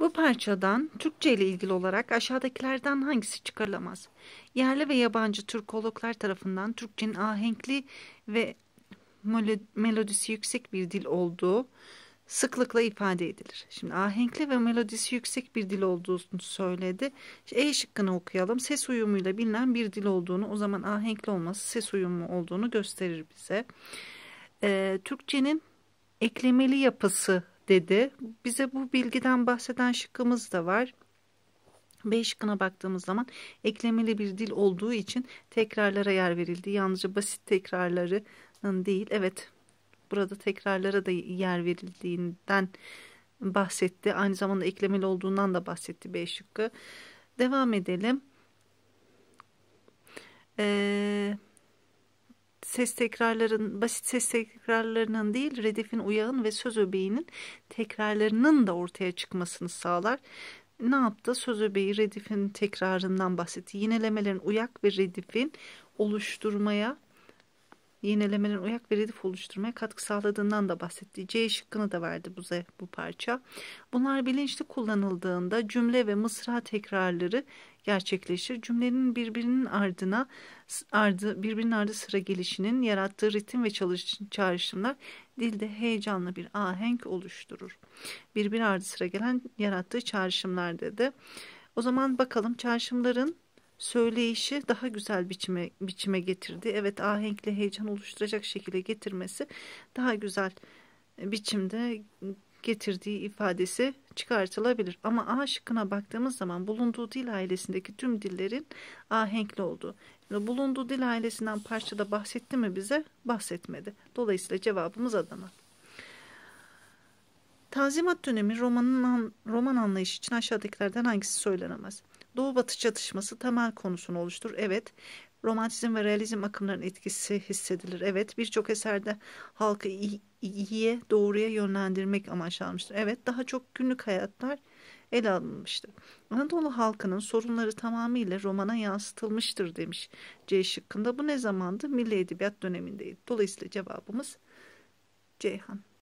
Bu parçadan Türkçe ile ilgili olarak aşağıdakilerden hangisi çıkarılamaz? Yerli ve yabancı Türkologlar tarafından Türkçenin ahenkli ve melodisi yüksek bir dil olduğu sıklıkla ifade edilir. Şimdi ahenkli ve melodisi yüksek bir dil olduğunu söyledi. E şıkkını okuyalım. Ses uyumuyla bilinen bir dil olduğunu o zaman ahenkli olması ses uyumu olduğunu gösterir bize. Ee, Türkçenin eklemeli yapısı dedi. Bize bu bilgiden bahseden şıkkımız da var. B şıkkına baktığımız zaman eklemeli bir dil olduğu için tekrarlara yer verildi. Yalnızca basit tekrarların değil. Evet burada tekrarlara da yer verildiğinden bahsetti. Aynı zamanda eklemeli olduğundan da bahsetti B şıkkı. Devam edelim. Eee ses tekrarların, basit ses tekrarlarının değil, redifin uyağın ve söz öbeğinin tekrarlarının da ortaya çıkmasını sağlar. Ne yaptı? Söz öbeği redifin tekrarından bahsetti. Yinelemelerin uyak ve redifin oluşturmaya yenilemelerin uyak ve redif oluşturmaya katkı sağladığından da bahsetti. C şıkkını da verdi bu, bu parça. Bunlar bilinçli kullanıldığında cümle ve mısra tekrarları gerçekleşir. Cümlenin birbirinin ardına ardı, birbirinin ardı sıra gelişinin yarattığı ritim ve çalış, çağrışımlar dilde heyecanlı bir ahenk oluşturur. Birbiri ardı sıra gelen yarattığı çağrışımlar dedi. O zaman bakalım çağrışımların söyleyişi daha güzel biçime biçime getirdi. Evet ahenkle heyecan oluşturacak şekilde getirmesi daha güzel e, biçimde getirdiği ifadesi çıkartılabilir. Ama A şıkkına baktığımız zaman bulunduğu dil ailesindeki tüm dillerin ahenkli olduğu. Bulunduğu dil ailesinden parçada bahsetti mi bize? Bahsetmedi. Dolayısıyla cevabımız Adana. Tanzimat dönemi romanın, roman anlayışı için aşağıdakilerden hangisi söylenemez? Doğu Batı çatışması temel konusunu oluştur. Evet romantizm ve realizm akımlarının etkisi hissedilir. Evet birçok eserde halkı iyiye doğruya yönlendirmek amaçlanmıştır. Evet daha çok günlük hayatlar ele alınmıştır. Anadolu halkının sorunları tamamıyla romana yansıtılmıştır demiş C şıkkında. Bu ne zamandı? Milli Edebiyat dönemindeydi. Dolayısıyla cevabımız Ceyhan.